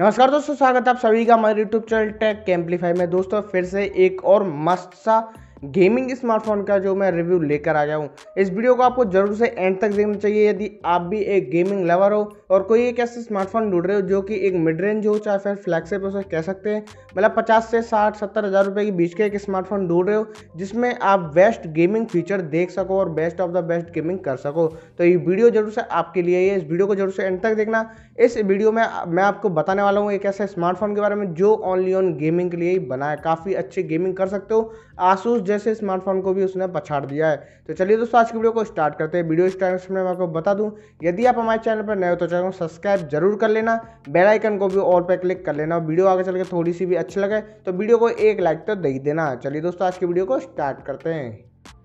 नमस्कार दोस्तों स्वागत है आप सभी का हमारे यूट्यूब चैनल टेक कैम्पलीफाई में दोस्तों फिर से एक और मस्त सा गेमिंग स्मार्टफोन का जो मैं रिव्यू लेकर आ हूँ इस वीडियो को आपको जरूर से एंड तक देखना चाहिए यदि आप भी एक गेमिंग लवर हो और कोई एक ऐसे स्मार्टफोन ढूंढ रहे हो जो कि एक मिड रेंज हो चाहे फिर फ्लैगशिप उसे कह सकते हैं मतलब पचास से साठ सत्तर हज़ार रुपये के बीच के एक स्मार्टफोन ढूंढ रहे हो जिसमें आप बेस्ट गेमिंग फीचर देख सको और best of the best gaming कर सको तो ये वीडियो जरूर से आपके लिए है इस वीडियो को जरूर से एंड तक देखना इस वीडियो में मैं आपको बताने वाला हूँ एक ऐसे स्मार्टफोन के बारे में जो ऑनली ऑन गेमिंग के लिए ही बनाए काफ़ी अच्छी गेमिंग कर सकते हो आसूस वजह से स्मार्टफोन को भी उसने पछाड़ दिया है तो चलिए दोस्तों आज की वीडियो को स्टार्ट करते हैं वीडियो स्टार्ट में मैं आपको बता दूं यदि आप हमारे चैनल पर नए हो तो चैनल को सब्सक्राइब जरूर कर लेना बेलाइकन को भी ऑल पर क्लिक कर लेना और वीडियो आगे चल के थोड़ी सी भी अच्छी लगे तो वीडियो को एक लाइक तो दे ही देना चलिए दोस्तों आज की वीडियो को स्टार्ट करते हैं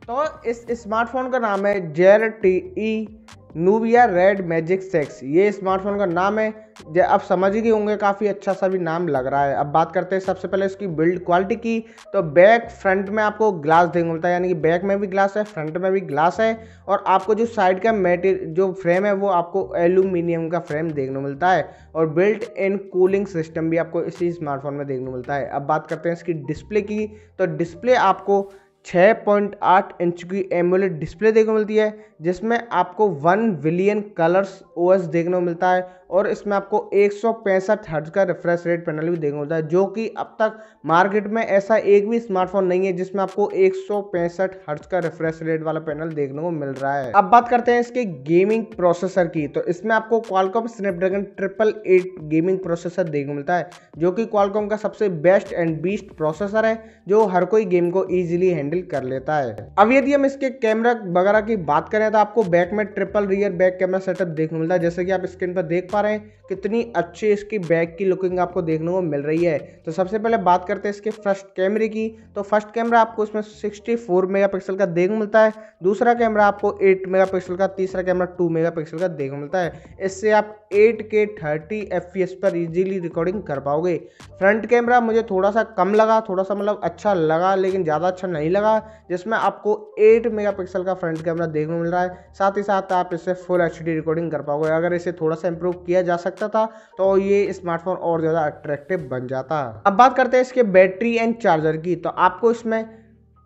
तो इस स्मार्टफोन का नाम है Z T E Nubia Red Magic six ये स्मार्टफोन का नाम है जो आप समझ ही होंगे काफ़ी अच्छा सा भी नाम लग रहा है अब बात करते हैं सबसे पहले इसकी बिल्ड क्वालिटी की तो बैक फ्रंट में आपको ग्लास देखने मिलता है यानी कि बैक में भी ग्लास है फ्रंट में भी ग्लास है और आपको जो साइड का मेटे जो फ्रेम है वो आपको एल्यूमिनियम का फ्रेम देखने मिलता है और बिल्ट इन कूलिंग सिस्टम भी आपको इसी स्मार्टफोन में देखने मिलता है अब बात करते हैं इसकी डिस्प्ले की तो डिस्प्ले आपको छः पॉइंट आठ इंच की एमुलेट डिस्प्ले देखने को मिलती है जिसमें आपको one billion colours O S देखने को मिलता है और इसमें आपको एक सौ पैंसठ हर्ज का रिफ्रेश रेट पैनल भी देखने होता है जो कि अब तक मार्केट में ऐसा एक भी स्मार्टफोन नहीं है जिसमें आपको एक सौ पैंसठ हर्ज का रिफ्रेश रेट वाला पैनल देखने को मिल रहा है अब बात करते हैं इसके गेमिंग प्रोसेसर की तो इसमें आपको Qualcomm Snapdragon triple eight gaming processor देखने को मिलता है जो कि क्वालकॉम का सबसे बेस्ट एंड बीस्ट प्रोसेसर है जो हर कोई गेम को ईजिली हैंडल कर लेता है अब यदि हम इसके कैमरा वगैरह की बात करें तो आपको बैक में triple rear back camera setup देखने को मिलता है जैसे कि आप स्क्रीन पर देख पा पा रहे हैं कितनी अच्छी इसकी बैक की लुकिंग आपको देखने को मिल रही है तो सबसे पहले बात करते हैं इसके फर्स्ट कैमरे की तो फर्स्ट कैमरा आपको इसमें 64 मेगापिक्सल का देखने मिलता है दूसरा कैमरा आपको 8 मेगापिक्सल का तीसरा कैमरा 2 मेगापिक्सल का देखने मिलता है इससे आप 8 के 30 एफ पर इजीली रिकॉर्डिंग कर पाओगे फ्रंट कैमरा मुझे थोड़ा सा कम लगा थोड़ा सा मतलब अच्छा लगा लेकिन ज़्यादा अच्छा नहीं लगा जिसमें आपको एट मेगा का फ्रंट कैमरा देखने को मिल रहा है साथ ही साथ आप इससे फुल एच रिकॉर्डिंग कर पाओगे अगर इसे थोड़ा सा इंप्रूव किया जा सकता था तो ये स्मार्टफोन और ज़्यादा अट्रैक्टिव बन जाता अब बात करते हैं इसके बैटरी एंड चार्जर की तो आपको इसमें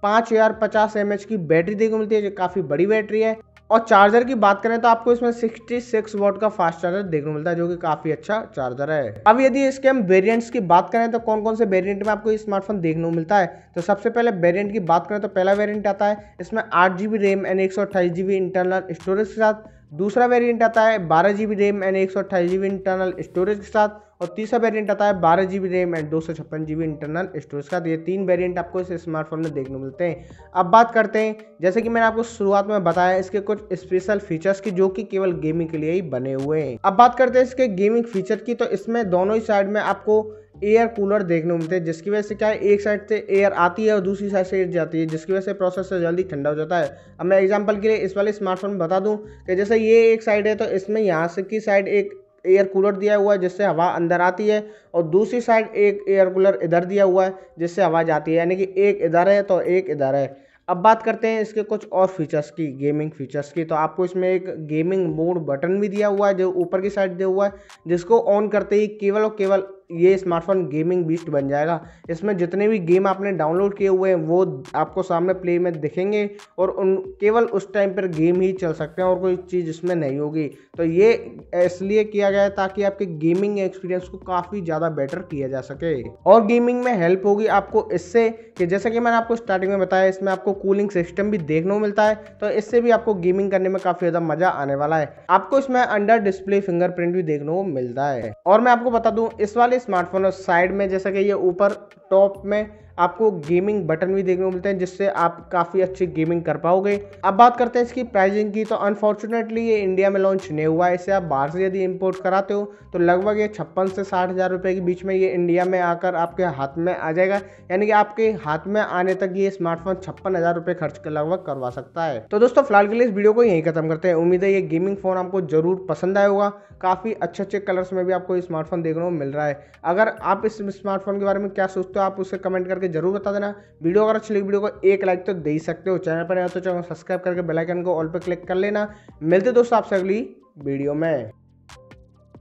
पाँच हज़ार पचास एम की बैटरी देखने को मिलती है जो काफ़ी बड़ी बैटरी है और चार्जर की बात करें तो आपको इसमें 66 सिक्स वोट का फास्ट चार्जर देखने को मिलता है जो कि काफ़ी अच्छा चार्जर है अब यदि इसके हम वेरिएंट्स की बात करें तो कौन कौन से वेरिएंट में आपको ये स्मार्टफोन देखने को मिलता है तो सबसे पहले वेरिएंट की बात करें तो पहला वेरिएंट आता है इसमें आठ जी रैम एंड एक इंटरनल स्टोरेज के साथ दूसरा वेरिएंट आता है बारह जी बी रैम एंड एक सौ अट्ठाईस जी बी इंटरनल स्टोरेज के साथ और तीसरा वेरिएंट आता है बारह जी बी रैम एंड दो सौ छप्पन जी बी इंटरनल स्टोरेज के साथ ये तीन वेरिएंट आपको इस स्मार्टफोन में देखने मिलते हैं अब बात करते हैं जैसे कि मैंने आपको शुरुआत में बताया इसके कुछ स्पेशल फीचर्स की जो कि केवल गेमिंग के लिए ही बने हुए हैं अब बात करते हैं इसके गेमिंग फीचर की तो इसमें दोनों ही साइड में आपको एयर कूलर देखने को मिलते हैं जिसकी वजह से क्या है एक साइड से एयर आती है और दूसरी साइड से एयर जाती है जिसकी वजह से प्रोसेसर जल्दी ठंडा हो जाता है अब मैं एग्जांपल के लिए इस वाले स्मार्टफोन बता दूं कि जैसे ये एक साइड है तो इसमें यहाँ से की साइड एक एयर कूलर दिया हुआ है जिससे हवा अंदर आती है और दूसरी साइड एक एयर कूलर इधर दिया हुआ है जिससे हवा जाती है यानी कि एक इधर है तो एक इधर है अब बात करते हैं इसके कुछ और फीचर्स की गेमिंग फीचर्स की तो आपको इसमें एक गेमिंग मोड बटन भी दिया हुआ है जो ऊपर की साइड दिया हुआ है जिसको ऑन करते ही केवल और केवल ये स्मार्टफोन गेमिंग बीस्ट बन जाएगा इसमें जितने भी गेम आपने डाउनलोड किए हुए हैं वो आपको सामने प्ले में दिखेंगे और उन केवल उस टाइम पर गेम ही चल सकते हैं और कोई चीज़ इसमें नहीं होगी तो ये इसलिए किया गया है ताकि आपके गेमिंग एक्सपीरियंस को काफ़ी ज़्यादा बेटर किया जा सके और गेमिंग में हेल्प होगी आपको इससे कि जैसे कि मैंने आपको स्टार्टिंग में बताया इसमें आपको कूलिंग सिस्टम भी देखने को मिलता है तो इससे भी आपको गेमिंग करने में काफ़ी ज़्यादा मज़ा आने वाला है आपको इसमें अंडर डिस्प्ले फिंगरप्रिंट भी देखने को मिलता है और मैं आपको बता दूँ इस वाले स्मार्टफोन और साइड में जैसा कि ये ऊपर टॉप में आपको गेमिंग बटन भी देखने को मिलते हैं जिससे आप काफ़ी अच्छी गेमिंग कर पाओगे अब बात करते हैं इसकी प्राइसिंग की तो अनफॉर्चुनेटली ये इंडिया में लॉन्च नहीं हुआ है इसे आप बाहर से यदि इम्पोर्ट कराते हो तो लगभग ये छप्पन से साठ हज़ार रुपये के बीच में ये इंडिया में आकर आपके हाथ में आ जाएगा यानी कि आपके हाथ में आने तक ये स्मार्टफोन छप्पन हज़ार रुपये खर्च कर लगभग करवा सकता है तो दोस्तों फिलहाल के लिए इस वीडियो को यहीं खत्म करते हैं उम्मीद है ये गेमिंग फ़ोन आपको ज़रूर पसंद आया होगा काफ़ी अच्छे अच्छे कलर्स में भी आपको स्मार्टफोन देखने को मिल रहा है अगर आप इस स्मार्टफोन के बारे में क्या सोचते हो आप उसे कमेंट करके जरूर बता देना वीडियो अगर अच्छी लगी वीडियो को एक लाइक तो दे सकते हो चैनल पर आया तो चैनल सब्सक्राइब करके बेलाइकन को ऑल पर क्लिक कर लेना मिलते दोस्तों आपसे अगली वीडियो में